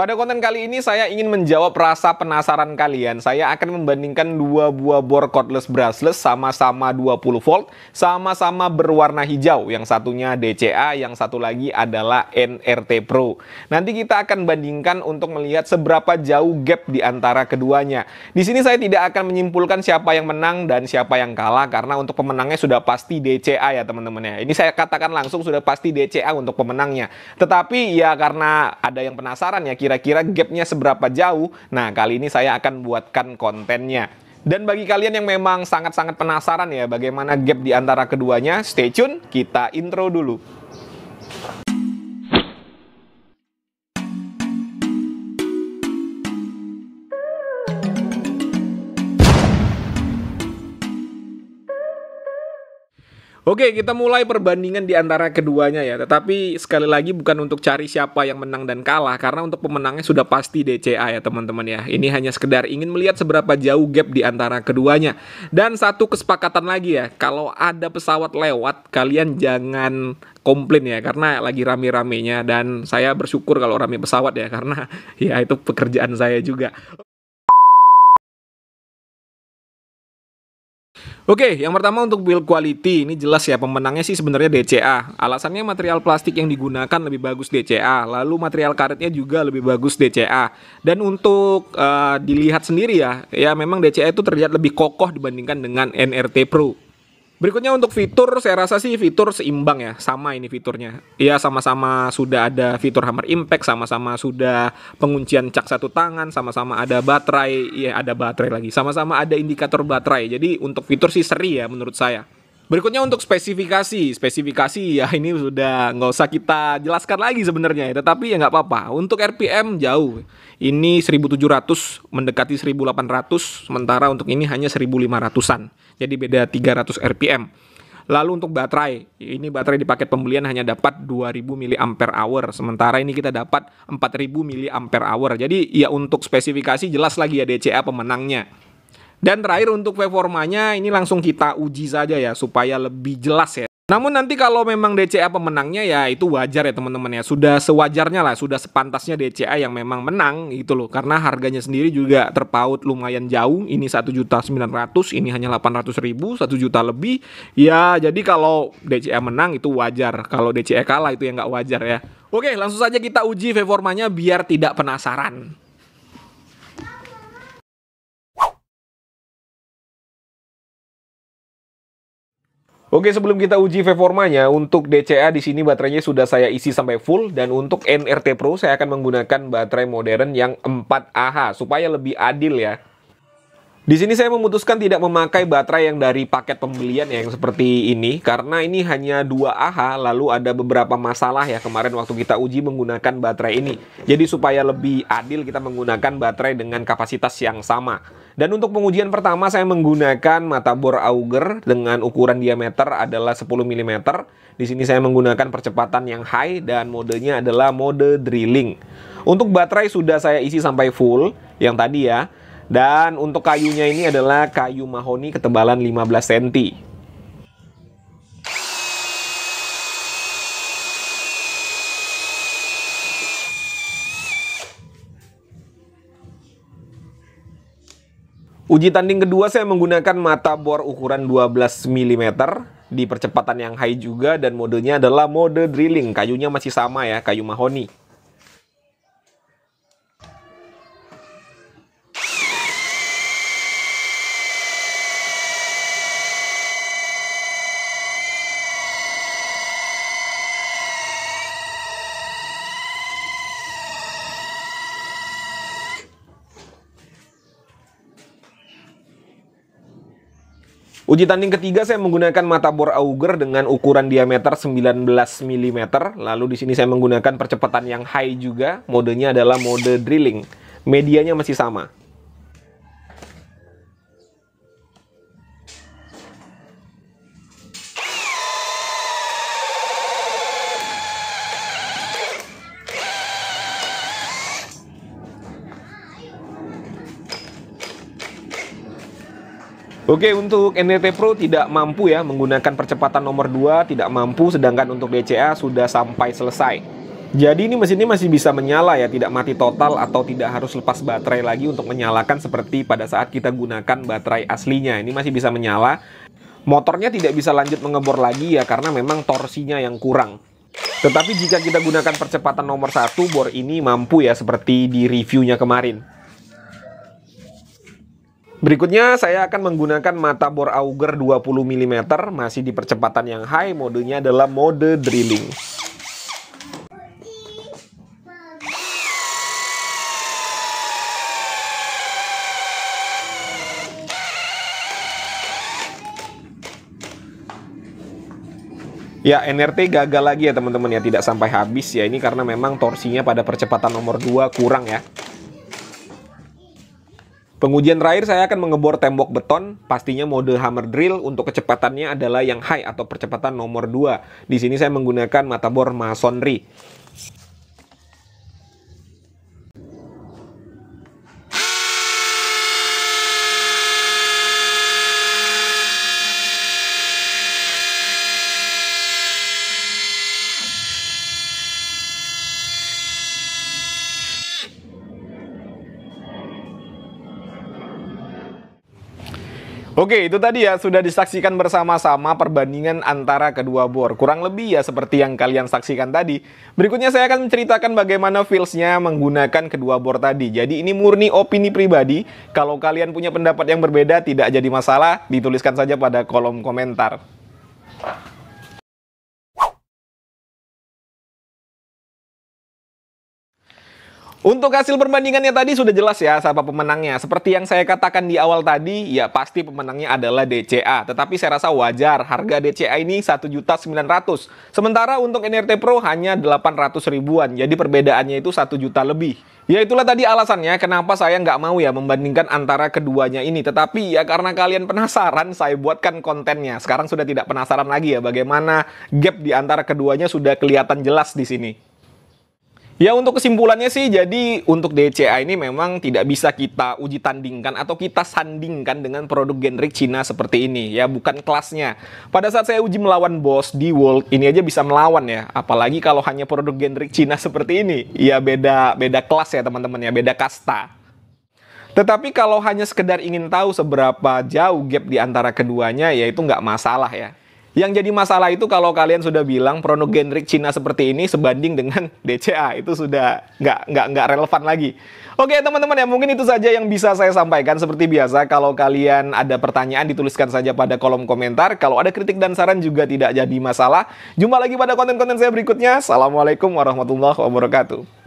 Pada konten kali ini saya ingin menjawab rasa penasaran kalian. Saya akan membandingkan dua buah bor cordless brushless sama-sama 20 volt, sama-sama berwarna hijau. Yang satunya DCA, yang satu lagi adalah NRT Pro. Nanti kita akan bandingkan untuk melihat seberapa jauh gap di antara keduanya. Di sini saya tidak akan menyimpulkan siapa yang menang dan siapa yang kalah karena untuk pemenangnya sudah pasti DCA ya teman-teman ya. Ini saya katakan langsung sudah pasti DCA untuk pemenangnya. Tetapi ya karena ada yang penasaran ya kira Kira-kira gapnya seberapa jauh? Nah, kali ini saya akan buatkan kontennya. Dan bagi kalian yang memang sangat-sangat penasaran ya bagaimana gap di antara keduanya, stay tune, kita intro dulu. Oke, kita mulai perbandingan di antara keduanya ya. Tetapi sekali lagi bukan untuk cari siapa yang menang dan kalah karena untuk pemenangnya sudah pasti DCA ya, teman-teman ya. Ini hanya sekedar ingin melihat seberapa jauh gap di antara keduanya. Dan satu kesepakatan lagi ya, kalau ada pesawat lewat, kalian jangan komplain ya karena lagi rame-ramenya dan saya bersyukur kalau rame pesawat ya karena ya itu pekerjaan saya juga. Oke, yang pertama untuk build quality, ini jelas ya pemenangnya sih sebenarnya DCA. Alasannya material plastik yang digunakan lebih bagus DCA, lalu material karetnya juga lebih bagus DCA. Dan untuk uh, dilihat sendiri ya, ya memang DCA itu terlihat lebih kokoh dibandingkan dengan NRT Pro. Berikutnya untuk fitur, saya rasa sih fitur seimbang ya, sama ini fiturnya. Iya sama-sama sudah ada fitur hammer impact, sama-sama sudah penguncian cak satu tangan, sama-sama ada baterai, iya ada baterai lagi, sama-sama ada indikator baterai. Jadi untuk fitur sih seri ya menurut saya. Berikutnya untuk spesifikasi, spesifikasi ya ini sudah nggak usah kita jelaskan lagi sebenarnya ya, tetapi ya nggak apa-apa. Untuk RPM jauh, ini 1700 mendekati 1800, sementara untuk ini hanya 1500-an, jadi beda 300 RPM. Lalu untuk baterai, ini baterai di paket pembelian hanya dapat 2000 mAh, sementara ini kita dapat 4000 mAh. Jadi ya untuk spesifikasi jelas lagi ya DCA pemenangnya. Dan terakhir untuk performanya ini langsung kita uji saja ya supaya lebih jelas ya. Namun nanti kalau memang DCA pemenangnya ya itu wajar ya teman-teman ya. Sudah sewajarnya lah, sudah sepantasnya DCA yang memang menang gitu loh. Karena harganya sendiri juga terpaut lumayan jauh. Ini 1.900, ini hanya 800.000, 1 juta lebih. Ya, jadi kalau DCA menang itu wajar. Kalau DCA kalah itu yang nggak wajar ya. Oke, langsung saja kita uji performanya biar tidak penasaran. Oke, sebelum kita uji performanya untuk DCA di sini baterainya sudah saya isi sampai full dan untuk NRT Pro saya akan menggunakan baterai modern yang 4Ah supaya lebih adil ya. Di sini saya memutuskan tidak memakai baterai yang dari paket pembelian ya, yang seperti ini karena ini hanya 2AH lalu ada beberapa masalah ya kemarin waktu kita uji menggunakan baterai ini. Jadi supaya lebih adil kita menggunakan baterai dengan kapasitas yang sama. Dan untuk pengujian pertama saya menggunakan mata bor Auger dengan ukuran diameter adalah 10 mm. Di sini saya menggunakan percepatan yang high dan modenya adalah mode drilling. Untuk baterai sudah saya isi sampai full yang tadi ya. Dan untuk kayunya ini adalah kayu mahoni ketebalan 15 cm. Uji tanding kedua saya menggunakan mata bor ukuran 12 mm di percepatan yang high juga dan modenya adalah mode drilling. Kayunya masih sama ya, kayu mahoni. Uji tanding ketiga saya menggunakan mata bor auger dengan ukuran diameter 19 mm. Lalu di sini saya menggunakan percepatan yang high juga. Modenya adalah mode drilling. Medianya masih sama. Oke, untuk NTT Pro tidak mampu ya menggunakan percepatan nomor 2, tidak mampu sedangkan untuk DCA sudah sampai selesai. Jadi ini mesinnya masih bisa menyala ya, tidak mati total atau tidak harus lepas baterai lagi untuk menyalakan seperti pada saat kita gunakan baterai aslinya. Ini masih bisa menyala. Motornya tidak bisa lanjut mengebor lagi ya karena memang torsinya yang kurang. Tetapi jika kita gunakan percepatan nomor satu, bor ini mampu ya seperti di reviewnya kemarin. Berikutnya saya akan menggunakan mata bor auger 20 mm masih di percepatan yang high modenya adalah mode drilling. Ya, NRT gagal lagi ya teman-teman ya, tidak sampai habis ya. Ini karena memang torsinya pada percepatan nomor 2 kurang ya. Pengujian terakhir saya akan mengebor tembok beton, pastinya mode hammer drill untuk kecepatannya adalah yang high atau percepatan nomor 2. Di sini saya menggunakan mata bor masonry. Oke, itu tadi ya sudah disaksikan bersama-sama perbandingan antara kedua bor. Kurang lebih ya seperti yang kalian saksikan tadi. Berikutnya saya akan menceritakan bagaimana feelsnya menggunakan kedua bor tadi. Jadi ini murni opini pribadi. Kalau kalian punya pendapat yang berbeda tidak jadi masalah, dituliskan saja pada kolom komentar. Untuk hasil perbandingannya tadi sudah jelas ya siapa pemenangnya. Seperti yang saya katakan di awal tadi, ya pasti pemenangnya adalah DCA. Tetapi saya rasa wajar harga DCA ini 1.900. Sementara untuk NRT Pro hanya 800 ribuan. Jadi perbedaannya itu 1 juta lebih. Ya itulah tadi alasannya kenapa saya nggak mau ya membandingkan antara keduanya ini. Tetapi ya karena kalian penasaran, saya buatkan kontennya. Sekarang sudah tidak penasaran lagi ya bagaimana gap di antara keduanya sudah kelihatan jelas di sini. Ya untuk kesimpulannya sih jadi untuk DCA ini memang tidak bisa kita uji tandingkan atau kita sandingkan dengan produk generik Cina seperti ini ya bukan kelasnya. Pada saat saya uji melawan bos di World ini aja bisa melawan ya apalagi kalau hanya produk generik Cina seperti ini ya beda beda kelas ya teman-teman ya beda kasta. Tetapi kalau hanya sekedar ingin tahu seberapa jauh gap di antara keduanya ya itu nggak masalah ya. Yang jadi masalah itu kalau kalian sudah bilang pronogenrik Cina seperti ini sebanding dengan DCA itu sudah nggak nggak nggak relevan lagi. Oke teman-teman ya mungkin itu saja yang bisa saya sampaikan seperti biasa kalau kalian ada pertanyaan dituliskan saja pada kolom komentar. Kalau ada kritik dan saran juga tidak jadi masalah. Jumpa lagi pada konten-konten saya berikutnya. Assalamualaikum warahmatullahi wabarakatuh.